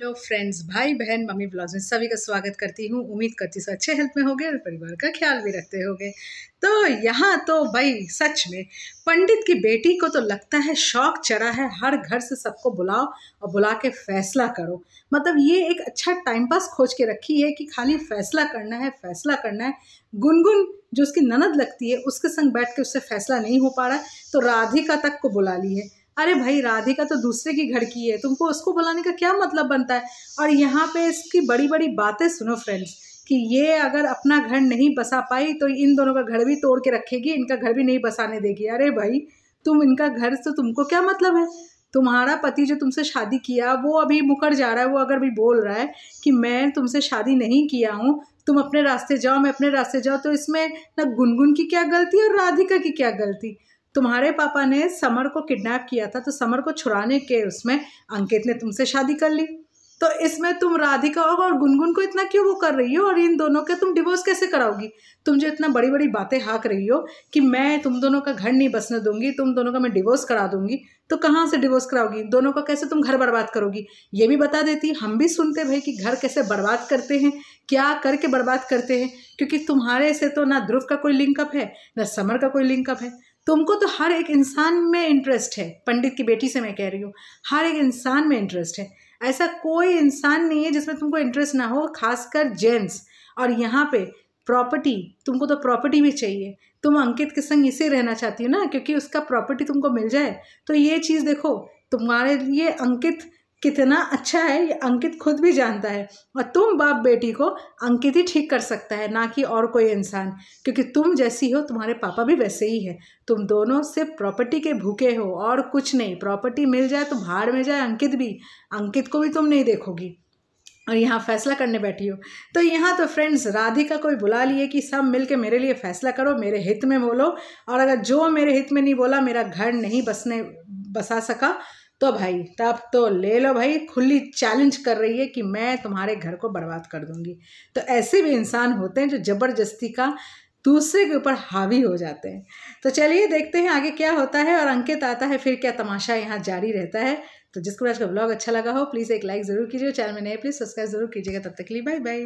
hello friends भाई बहन mummy blog में सभी का स्वागत करती हूँ उम्मीद करती हूँ अच्छे हेल्थ में हो और परिवार का ख्याल भी रखते हो तो यहाँ तो भाई सच में पंडित की बेटी को तो लगता है शौक चढ़ा है हर घर से सबको बुलाओ और बुला के फैसला करो मतलब ये एक अच्छा टाइम पास खोज के रखी है कि खाली फैसला करना है फैसला करना है गुनगुन जो उसकी ननद लगती है उसके संग बैठ के उससे फैसला नहीं हो पा रहा है तो राधिका तक को बुला ली है अरे भाई राधिका तो दूसरे की घर की है तुमको उसको बुलाने का क्या मतलब बनता है और यहाँ पे इसकी बड़ी बड़ी बातें सुनो फ्रेंड्स कि ये अगर अपना घर नहीं बसा पाई तो इन दोनों का घर भी तोड़ के रखेगी इनका घर भी नहीं बसाने देगी अरे भाई तुम इनका घर से तुमको क्या मतलब है तुम्हारा पति जो तुमसे शादी किया वो अभी मुकर जा रहा है वो अगर भी बोल रहा है कि मैं तुमसे शादी नहीं किया हूँ तुम अपने रास्ते जाओ मैं अपने रास्ते जाओ तो इसमें ना गुनगुन की क्या गलती और राधिका की क्या गलती तुम्हारे पापा ने समर को किडनैप किया था तो समर को छुड़ाने के उसमें अंकित ने तुमसे शादी कर ली तो इसमें तुम राधिका और गुनगुन को इतना क्यों वो कर रही हो और इन दोनों के तुम डिवोर्स कैसे कराओगी तुम जो इतना बड़ी बड़ी बातें हाँक रही हो कि मैं तुम दोनों का घर नहीं बसने दूंगी तुम दोनों का मैं डिवोर्स करा दूंगी तो कहाँ से डिवोर्स कराओगी दोनों का कैसे तुम घर बर्बाद करोगी ये भी बता देती हम भी सुनते भाई कि घर कैसे बर्बाद करते हैं क्या करके बर्बाद करते हैं क्योंकि तुम्हारे से तो ना ध्रुव का कोई लिंकअप है ना समर का कोई लिंकअप है तुमको तो हर एक इंसान में इंटरेस्ट है पंडित की बेटी से मैं कह रही हूँ हर एक इंसान में इंटरेस्ट है ऐसा कोई इंसान नहीं है जिसमें तुमको इंटरेस्ट ना हो खासकर जेंट्स और यहाँ पे प्रॉपर्टी तुमको तो प्रॉपर्टी भी चाहिए तुम अंकित के संग इसे रहना चाहती हो ना क्योंकि उसका प्रॉपर्टी तुमको मिल जाए तो ये चीज़ देखो तुम्हारे लिए अंकित कितना अच्छा है ये अंकित खुद भी जानता है और तुम बाप बेटी को अंकित ही ठीक कर सकता है ना कि और कोई इंसान क्योंकि तुम जैसी हो तुम्हारे पापा भी वैसे ही है तुम दोनों से प्रॉपर्टी के भूखे हो और कुछ नहीं प्रॉपर्टी मिल जाए तो भाड़ में जाए अंकित भी अंकित को भी तुम नहीं देखोगी और यहाँ फैसला करने बैठी हो तो यहाँ तो फ्रेंड्स राधिका कोई बुला लिए कि सब मिलके मेरे लिए फ़ैसला करो मेरे हित में बोलो और अगर जो मेरे हित में नहीं बोला मेरा घर नहीं बसने बसा सका तो भाई तब तो ले लो भाई खुली चैलेंज कर रही है कि मैं तुम्हारे घर को बर्बाद कर दूंगी तो ऐसे भी इंसान होते हैं जो ज़बरदस्ती का दूसरे के ऊपर हावी हो जाते हैं तो चलिए देखते हैं आगे क्या होता है और अंकित आता है फिर क्या तमाशा यहाँ जारी रहता है तो जिसको आज का ब्लॉग अच्छा लगा हो प्लीज़ एक लाइक ज़रूर कीजिए चैनल में नए प्लीज़ सब्सक्राइब जरूर कीजिएगा तब तक के लिए बाय बाय